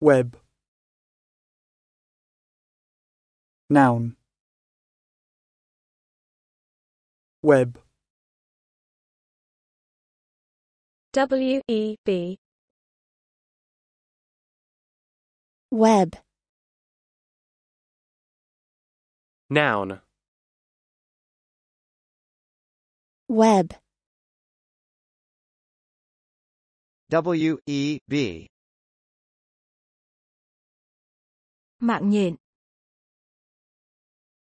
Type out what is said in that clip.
web noun web w e b web noun web w e b mạng nhện